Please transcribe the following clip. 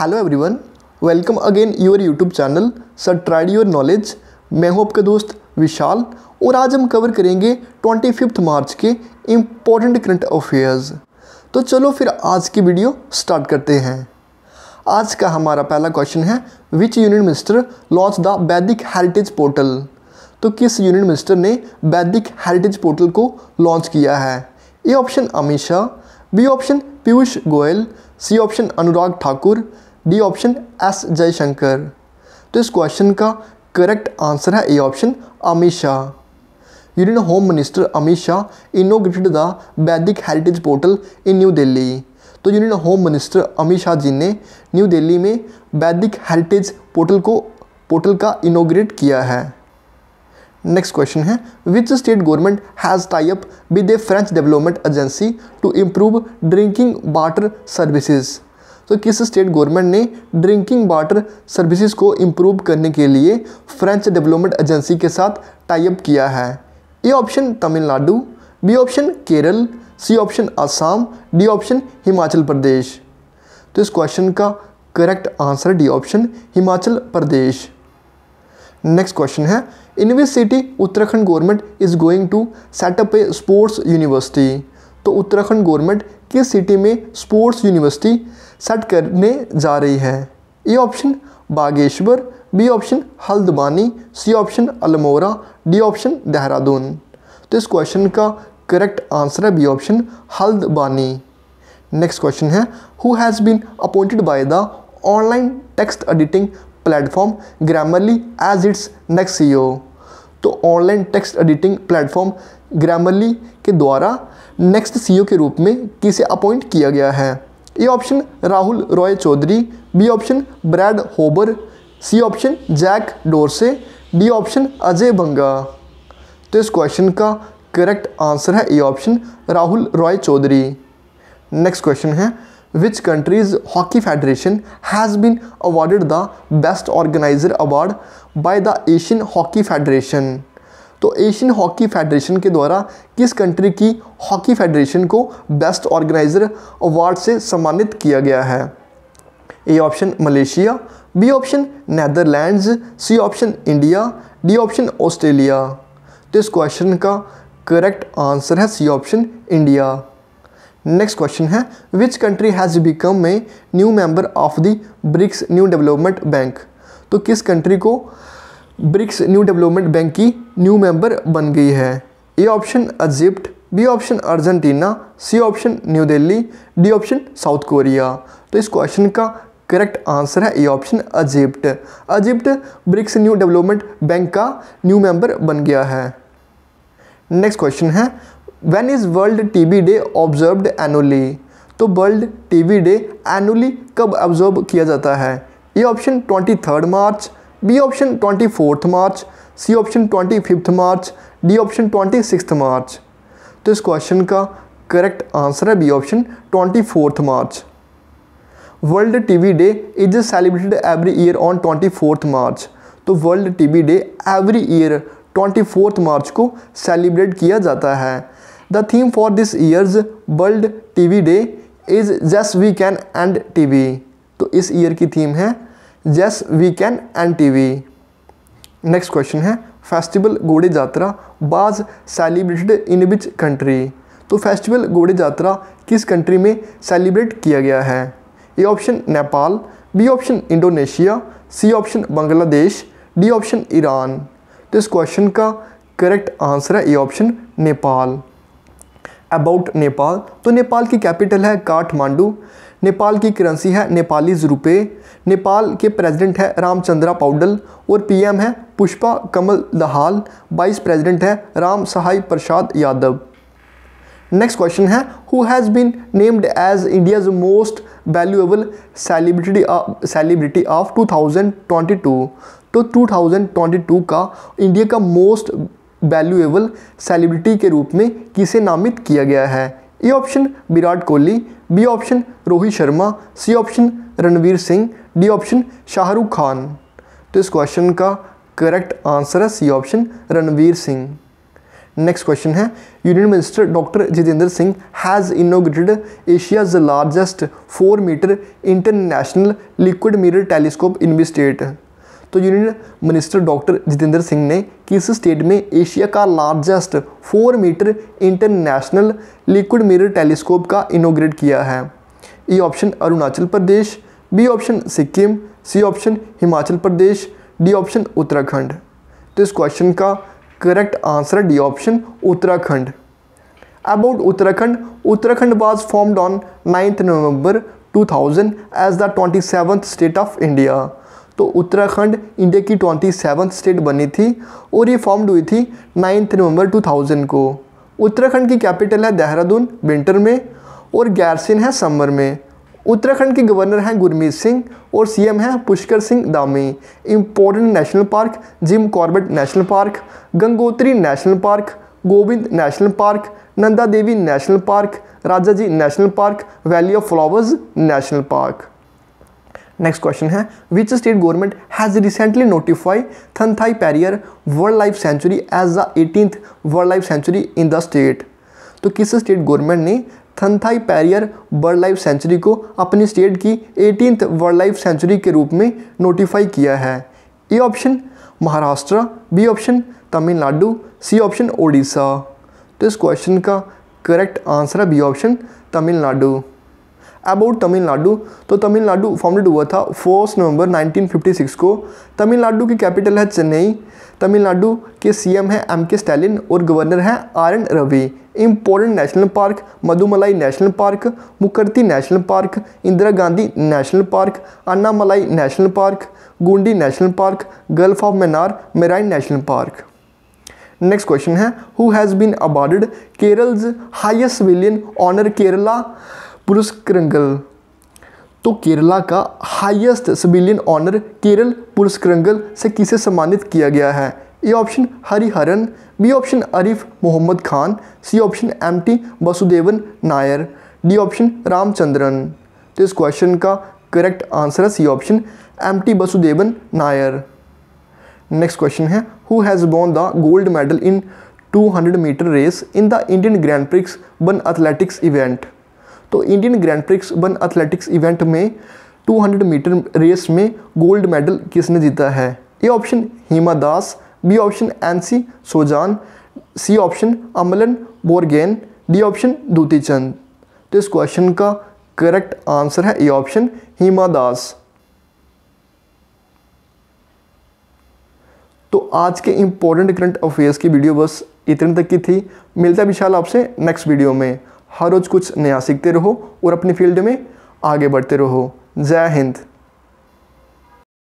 hello everyone welcome again your YouTube channel sir tried your knowledge मैं हूं आपका दोस्त विशाल और आज हम कवर करेंगे ट्वेंटी फिफ्थ मार्च के इम्पोर्टेंट करंट अफेयर्स तो चलो फिर आज की वीडियो स्टार्ट करते हैं आज का हमारा पहला क्वेश्चन है which union minister launch the Vedic heritage portal तो किस यूनियन मिनिस्टर ने वैदिक हेरिटेज पोर्टल को लॉन्च किया है A option Amit Shah B option Piyush Goyal C option Anurag Thakur D option S Jaishankar तो इस क्वेश्चन का करेक्ट आंसर है A option Amit Shah union home minister Amit Shah inaugurated the Vedic heritage portal in New Delhi तो union home minister Amit Shah ji ने न्यू दिल्ली में वैदिक हेरिटेज पोर्टल को पोर्टल का इनोग्रेट किया है नेक्स्ट क्वेश्चन है which state government has tie up with a French development agency to improve drinking water services तो किस स्टेट गवर्नमेंट ने ड्रिंकिंग वाटर सर्विसेज को इम्प्रूव करने के लिए फ्रेंच डेवलपमेंट एजेंसी के साथ टाइप किया है A option Tamil Nadu B option Kerala C option Assam D option Himachal Pradesh तो इस क्वेश्चन का correct answer D option Himachal Pradesh next question है in which city Uttarakhand government is going to set up a sports university तो उत्तराखंड गवर्नमेंट किस सिटी में स्पोर्ट्स यूनिवर्सिटी सेट करने जा रही है A option Bageshwar B option Haldwani C option Almora D option Dehradun तो इस क्वेश्चन का करेक्ट आंसर है B option Haldwani next question है who has been appointed by the online text editing platform Grammarly as its next C तो online text editing platform Grammarly के द्वारा next CEO e के रूप में किसे अपॉइंट किया गया है A option Rahul Roy Chaudhary B option Brad Hoover C option Jack Dorsey D option Ajay Banga तो इस क्वेश्चन का करेक्ट आंसर है A option Rahul Roy Chaudhary next question है which country's hockey federation has been awarded the best organizer award by the Asian Hockey Federation तो Asian hockey federation के द्वारा किस country की हॉकी फेडरेशन को बेस्ट ऑर्गेनाइज़र अवार्ड से सम्मानित किया गया है A option Malaysia B option Netherland C option India D option Australia तो इस क्वेश्चन का करेक्ट आंसर है C option India next question है which country has become a new member of the BRICS New Development Bank तो किस country को BRICS New Development Bank की new member बन गई है A option Egypt B option Argentina C option New Delhi D option South Korea तो इस question का करेक्ट आंसर है A option Egypt Egypt BRICS New Development Bank का न्यू मेंबर बन गया है नेक्स्ट क्वेश्चन है is world T tb day observed annually तो वर्ल्ड टीवी डे एनुअली कब ऑब्जर्व किया जाता है A option twenty third March B option twenty fourth March C option twenty fifth March D option twenty six March तो इस question का correct answer है B option twenty fourth March world TV day is celebrated every year on twenty fourth March तो world TV day every year twenty fourth March को celebrate किया जाता है the theme for this year's world V day is yes we can end V तो इस year की theme है yes we can end V next question है festival Ghode Yatra was celebrated in which country तो फेस्टिवल घोड़े यात्रा किस कंट्री में celebrate किया गया है A option Nepal B option Indonesia C option Bangladesh D option Iran तो इस क्वेश्चन का करेक्ट आंसर है A option Nepal about Nepal तो नेपाल की कैपिटल है काठमांडू नेपाल की करेंसी है नेपाली रुपये नेपाल के प्रेसिडेंट है रामचंद्रा पाउडल और पीएम है पुष्पा कमल दहाल वाइस प्रेसिडेंट है राम सहाय प्रसाद यादव नेक्स्ट क्वेश्चन है who has been named as India's most valuable celebrity celebrity of 2022 तो 2022 का इंडिया का मोस्ट वैल्यूएबल सेलिब्रिटी के रूप में किसे नामित किया गया है A option Virat Kohli B option Rohit Sharma C option Ranveer Singh D option Shahrukh Khan तो इस क्वेश्चन का करेक्ट आंसर है C option Ranveer Singh next question है union minister doctor Jitendra Singh has inaugurated Asia's largest four metre international liquid metre telescope in B state तो union minister doctor Jitendra Singh ने किस state में Asia का largest four metre international liquid mirror telescope का inaugurate किया है E option Arunachal Pradesh B option Sikkim C option Himachal Pradesh D option Uttarakhand तो इस क्वेश्चन का correct answer D option Uttarakhand about Uttarakhand Uttarakhand was formed on ninth November 2000 as the twenty state of India तो Uttarakhand India की twenty seventh state बनी थी और ये फॉर्म्ड हुई थी नाइन्थ नवंबर 2000 को उत्तराखंड की कैपिटल है देहरादून विंटर में और गैरसिन है समर में उत्तराखंड के गवर्नर हैं गुरमीत सिंह और सीएम हैं Pushkar Singh Dhami important national park Jim Corbett national park Gangotri national park Govind national park Nanda Devi national park Rajaji national park valley of flowers national park next question है which state government has recently notify Thanthai Periyar world life sanctuary as the eighteenth world life sanctuary in the state तो किस state government ने Thanthai Periyar world life sanctuary को अपनी state की eighteenth world life century के रूप में नोटिफाई किया है A option Maharashtra B option Tamil Nadu C option Odisha तो इस क्वेश्चन का करेक्ट आंसर है B option Tamil Nadu about Tamil Nadu तो तमिलनाडु फाउंडेड हुआ था फोर्स नवंबर 1956 को तमिलनाडु की कैपिटल है चेन्नई तमिलनाडु के सीएम है एम के स्टैलिन और गवर्नर है R N Ravi important national park Mudumalai national park Mukurthi national park Indira Gandhi national park Annamalai national park Guindy national park gulf of Mannar marine national park next question है who has been awarded Kerala's highest civilian honour Kerala Puraskarangal तो केरला का highest civilian honour Kerala Puraskarangal से किसे सम्मानित किया गया है A option Hariharan B option Arif Mohammad Khan C option M T Vasudevan Nair D option Ramachandran तो इस क्वेश्चन का करेक्ट आंसर है C option M T Vasudevan Nair next question है who has won the gold medal in 200 metre race in the Indian Grand Prix one athletics event तो Indian Grand Prix one athletics event में 200 metre race में gold medal किसने जीता है A option Hima Das B option Ancy Sojan C option Amlan Borgohain D option Dutee Chand तो इस question का correct answer है ए ऑप्शन हेमा दास तो आज के इंपॉर्टेंट करंट अफेयर्स की वीडियो बस इतने तक की थी मिलता है विशाल आपसे नेक्स्ट वीडियो में हर रोज़ कुछ नया सीखते रहो और अपनी फील्ड में आगे बढ़ते रहो जय हिंद